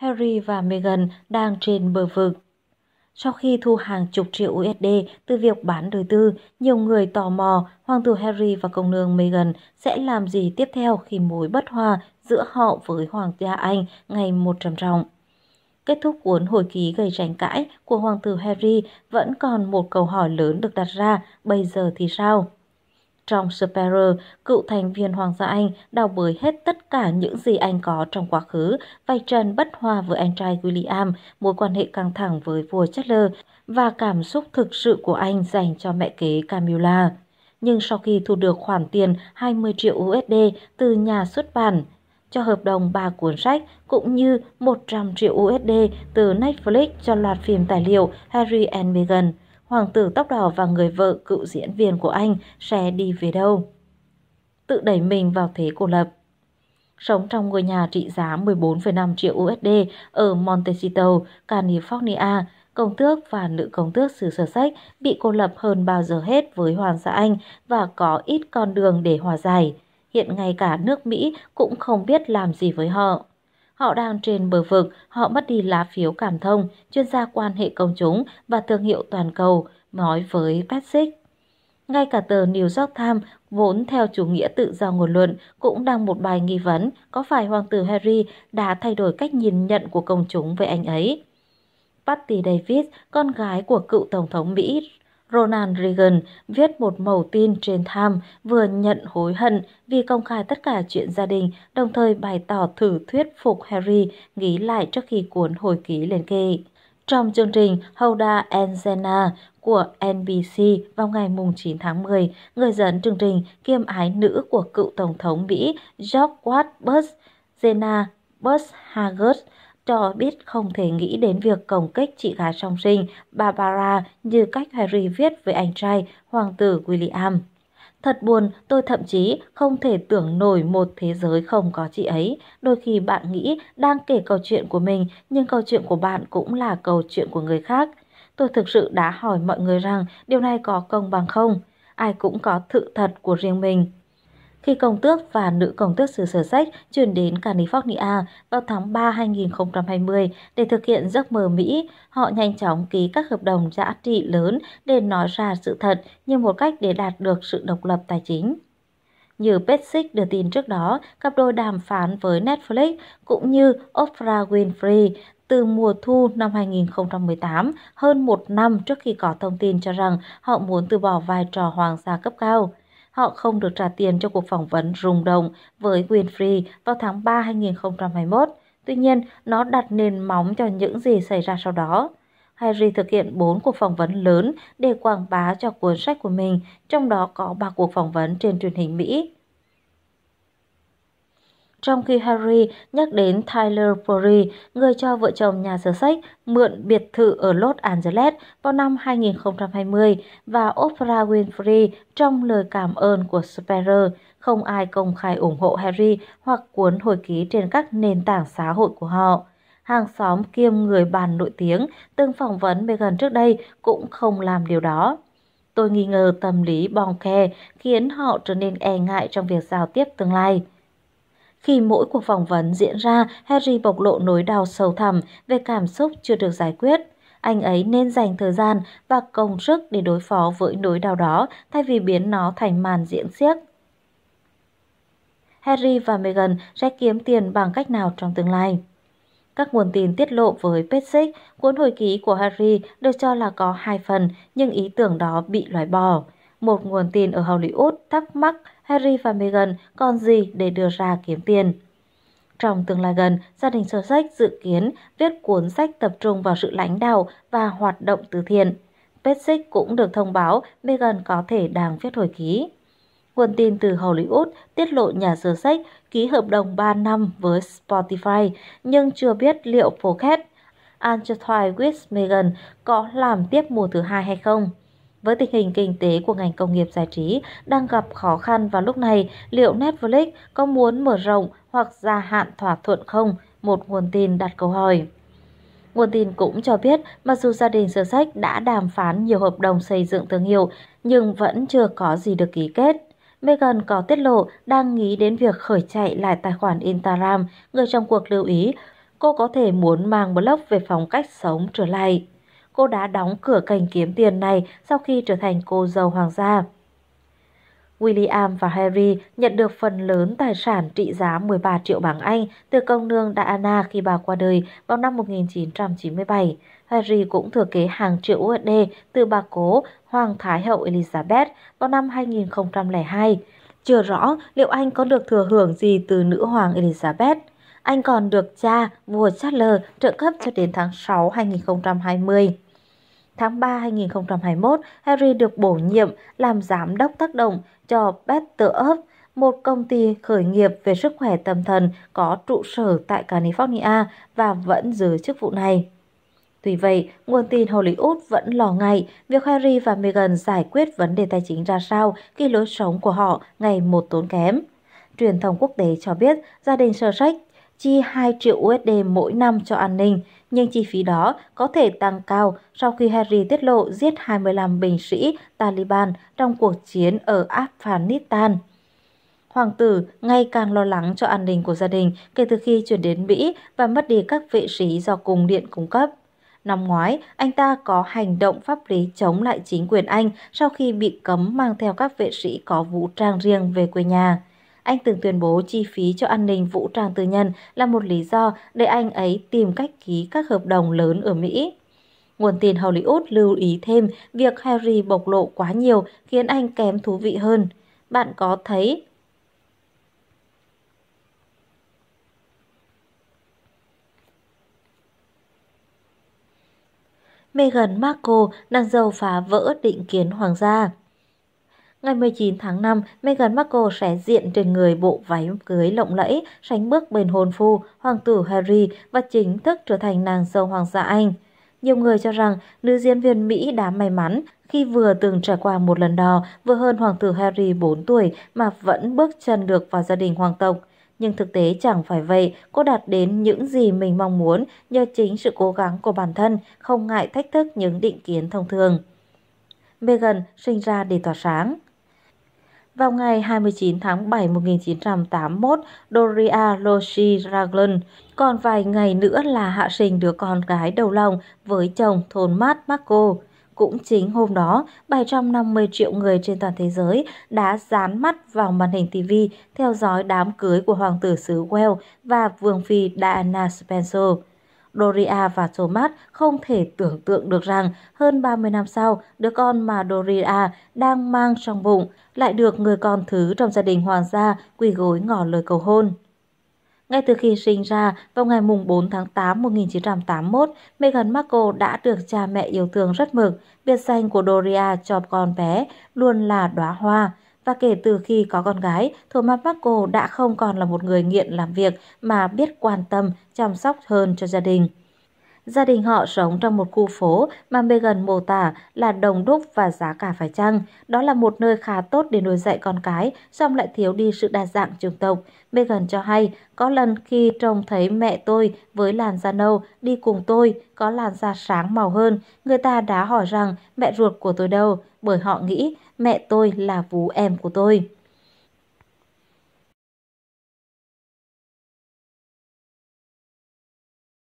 Harry và Meghan đang trên bờ vực. Sau khi thu hàng chục triệu USD từ việc bán đời tư, nhiều người tò mò hoàng tử Harry và công nương Meghan sẽ làm gì tiếp theo khi mối bất hòa giữa họ với hoàng gia Anh ngày một trầm trọng. Kết thúc cuốn hồi ký gây tranh cãi của hoàng tử Harry vẫn còn một câu hỏi lớn được đặt ra, bây giờ thì sao? Trong Sperrer, cựu thành viên Hoàng gia Anh đào bới hết tất cả những gì anh có trong quá khứ, vạch trần bất hòa với anh trai William, mối quan hệ căng thẳng với vua Chatler và cảm xúc thực sự của anh dành cho mẹ kế Camilla. Nhưng sau khi thu được khoản tiền 20 triệu USD từ nhà xuất bản, cho hợp đồng 3 cuốn sách cũng như 100 triệu USD từ Netflix cho loạt phim tài liệu Harry and Meghan, hoàng tử tóc đỏ và người vợ cựu diễn viên của anh sẽ đi về đâu. Tự đẩy mình vào thế cô lập. Sống trong ngôi nhà trị giá 14,5 triệu USD ở Montecito, California, công tước và nữ công tước xứ sở sách bị cô lập hơn bao giờ hết với Hoàng gia Anh và có ít con đường để hòa giải. Hiện ngay cả nước Mỹ cũng không biết làm gì với họ. Họ đang trên bờ vực, họ mất đi lá phiếu cảm thông, chuyên gia quan hệ công chúng và thương hiệu toàn cầu, nói với Pesic. Ngay cả tờ New York Times vốn theo chủ nghĩa tự do ngôn luận cũng đăng một bài nghi vấn có phải hoàng tử Harry đã thay đổi cách nhìn nhận của công chúng về anh ấy. Patty Davis, con gái của cựu tổng thống Mỹ Ronald Reagan viết một mẩu tin trên tham vừa nhận hối hận vì công khai tất cả chuyện gia đình, đồng thời bày tỏ thử thuyết phục Harry nghĩ lại trước khi cuốn hồi ký lên kệ. Trong chương trình Hoda Enzena của NBC vào ngày 9 tháng 10, người dẫn chương trình kiêm ái nữ của cựu Tổng thống Mỹ George Bush, Zena Bush Haggard, cho biết không thể nghĩ đến việc cổng kích chị gái song sinh Barbara như cách Harry viết với anh trai hoàng tử William. Thật buồn, tôi thậm chí không thể tưởng nổi một thế giới không có chị ấy. Đôi khi bạn nghĩ đang kể câu chuyện của mình, nhưng câu chuyện của bạn cũng là câu chuyện của người khác. Tôi thực sự đã hỏi mọi người rằng điều này có công bằng không? Ai cũng có sự thật của riêng mình khi công tước và nữ công tước xứ sở sách chuyển đến California vào tháng 3 2020 để thực hiện giấc mơ Mỹ. Họ nhanh chóng ký các hợp đồng giá trị lớn để nói ra sự thật như một cách để đạt được sự độc lập tài chính. Như Petsik đưa tin trước đó, cặp đôi đàm phán với Netflix cũng như Oprah Winfrey từ mùa thu năm 2018, hơn một năm trước khi có thông tin cho rằng họ muốn từ bỏ vai trò hoàng gia cấp cao họ không được trả tiền cho cuộc phỏng vấn rung động với Winfrey vào tháng 3 2021. Tuy nhiên, nó đặt nền móng cho những gì xảy ra sau đó. Harry thực hiện 4 cuộc phỏng vấn lớn để quảng bá cho cuốn sách của mình, trong đó có 3 cuộc phỏng vấn trên truyền hình Mỹ trong khi Harry nhắc đến Tyler Perry, người cho vợ chồng nhà sở sách mượn biệt thự ở Los Angeles vào năm 2020 và Oprah Winfrey trong lời cảm ơn của Spencer. Không ai công khai ủng hộ Harry hoặc cuốn hồi ký trên các nền tảng xã hội của họ hàng xóm kiêm người bàn nổi tiếng từng phỏng vấn Megan trước đây cũng không làm điều đó. Tôi nghi ngờ tâm lý bong khe khiến họ trở nên e ngại trong việc giao tiếp tương lai. Khi mỗi cuộc phỏng vấn diễn ra, Harry bộc lộ nỗi đau sâu thẳm về cảm xúc chưa được giải quyết. Anh ấy nên dành thời gian và công sức để đối phó với nỗi đau đó thay vì biến nó thành màn diễn xiếc. Harry và Meghan sẽ kiếm tiền bằng cách nào trong tương lai? Các nguồn tin tiết lộ với Pesic, cuốn hồi ký của Harry được cho là có hai phần, nhưng ý tưởng đó bị loại bỏ một nguồn tin ở Hollywood thắc mắc Harry và Meghan còn gì để đưa ra kiếm tiền. Trong tương lai gần, gia đình sơ sách dự kiến viết cuốn sách tập trung vào sự lãnh đạo và hoạt động từ thiện. Pesic cũng được thông báo Meghan có thể đang viết hồi ký. Nguồn tin từ Hollywood tiết lộ nhà sơ sách ký hợp đồng 3 năm với Spotify, nhưng chưa biết liệu Pocket Angeltwine with Meghan có làm tiếp mùa thứ hai hay không. Với tình hình kinh tế của ngành công nghiệp giải trí đang gặp khó khăn vào lúc này, liệu Netflix có muốn mở rộng hoặc gia hạn thỏa thuận không? Một nguồn tin đặt câu hỏi. Nguồn tin cũng cho biết, mặc dù gia đình sở sách đã đàm phán nhiều hợp đồng xây dựng thương hiệu, nhưng vẫn chưa có gì được ký kết. Megan có tiết lộ đang nghĩ đến việc khởi chạy lại tài khoản Instagram, người trong cuộc lưu ý cô có thể muốn mang blog về phong cách sống trở lại cô đã đóng cửa kênh kiếm tiền này sau khi trở thành cô dâu hoàng gia. William và Harry nhận được phần lớn tài sản trị giá 13 triệu bảng Anh từ công nương Diana khi bà qua đời vào năm 1997. Harry cũng thừa kế hàng triệu USD từ bà cố Hoàng Thái hậu Elizabeth vào năm 2002. Chưa rõ liệu anh có được thừa hưởng gì từ nữ hoàng Elizabeth. Anh còn được cha vua Charles trợ cấp cho đến tháng 6 2020. Tháng 3 2021, Harry được bổ nhiệm làm giám đốc tác động cho Better Up, một công ty khởi nghiệp về sức khỏe tâm thần có trụ sở tại California và vẫn giữ chức vụ này. Tuy vậy, nguồn tin Hollywood vẫn lo ngại việc Harry và Meghan giải quyết vấn đề tài chính ra sao khi lối sống của họ ngày một tốn kém. Truyền thông quốc tế cho biết gia đình Sussex chi 2 triệu USD mỗi năm cho an ninh, nhưng chi phí đó có thể tăng cao sau khi Harry tiết lộ giết 25 binh sĩ Taliban trong cuộc chiến ở Afghanistan. Hoàng tử ngày càng lo lắng cho an ninh của gia đình kể từ khi chuyển đến Mỹ và mất đi các vệ sĩ do cung điện cung cấp. Năm ngoái, anh ta có hành động pháp lý chống lại chính quyền Anh sau khi bị cấm mang theo các vệ sĩ có vũ trang riêng về quê nhà anh từng tuyên bố chi phí cho an ninh vũ trang tư nhân là một lý do để anh ấy tìm cách ký các hợp đồng lớn ở Mỹ. Nguồn tin Hollywood lưu ý thêm việc Harry bộc lộ quá nhiều khiến anh kém thú vị hơn. Bạn có thấy Meghan Markle, nàng dâu phá vỡ định kiến hoàng gia. Ngày 19 tháng 5, Meghan Markle sẽ diện trên người bộ váy cưới lộng lẫy, sánh bước bên hôn phu, hoàng tử Harry và chính thức trở thành nàng dâu hoàng gia Anh. Nhiều người cho rằng nữ diễn viên Mỹ đã may mắn khi vừa từng trải qua một lần đò, vừa hơn hoàng tử Harry 4 tuổi mà vẫn bước chân được vào gia đình hoàng tộc. Nhưng thực tế chẳng phải vậy, cô đạt đến những gì mình mong muốn nhờ chính sự cố gắng của bản thân, không ngại thách thức những định kiến thông thường. Meghan sinh ra để tỏa sáng. Vào ngày 29 tháng 7 1981, Doria Loshi Raglan còn vài ngày nữa là hạ sinh đứa con gái đầu lòng với chồng thôn mát Marco. Cũng chính hôm đó, 750 triệu người trên toàn thế giới đã dán mắt vào màn hình TV theo dõi đám cưới của hoàng tử xứ Wales và vương phi Diana Spencer. Doria và Thomas không thể tưởng tượng được rằng hơn 30 năm sau, đứa con mà Doria đang mang trong bụng lại được người con thứ trong gia đình hoàng gia quỳ gối ngỏ lời cầu hôn. Ngay từ khi sinh ra, vào ngày 4 tháng 8 1981, Meghan Markle đã được cha mẹ yêu thương rất mực. Biệt danh của Doria cho con bé luôn là đóa hoa. Và kể từ khi có con gái, Thomas Marco đã không còn là một người nghiện làm việc mà biết quan tâm, chăm sóc hơn cho gia đình. Gia đình họ sống trong một khu phố mà Megan mô tả là đồng đúc và giá cả phải chăng. Đó là một nơi khá tốt để nuôi dạy con cái, song lại thiếu đi sự đa dạng chủng tộc. Megan cho hay, có lần khi trông thấy mẹ tôi với làn da nâu đi cùng tôi, có làn da sáng màu hơn, người ta đã hỏi rằng mẹ ruột của tôi đâu, bởi họ nghĩ mẹ tôi là vú em của tôi.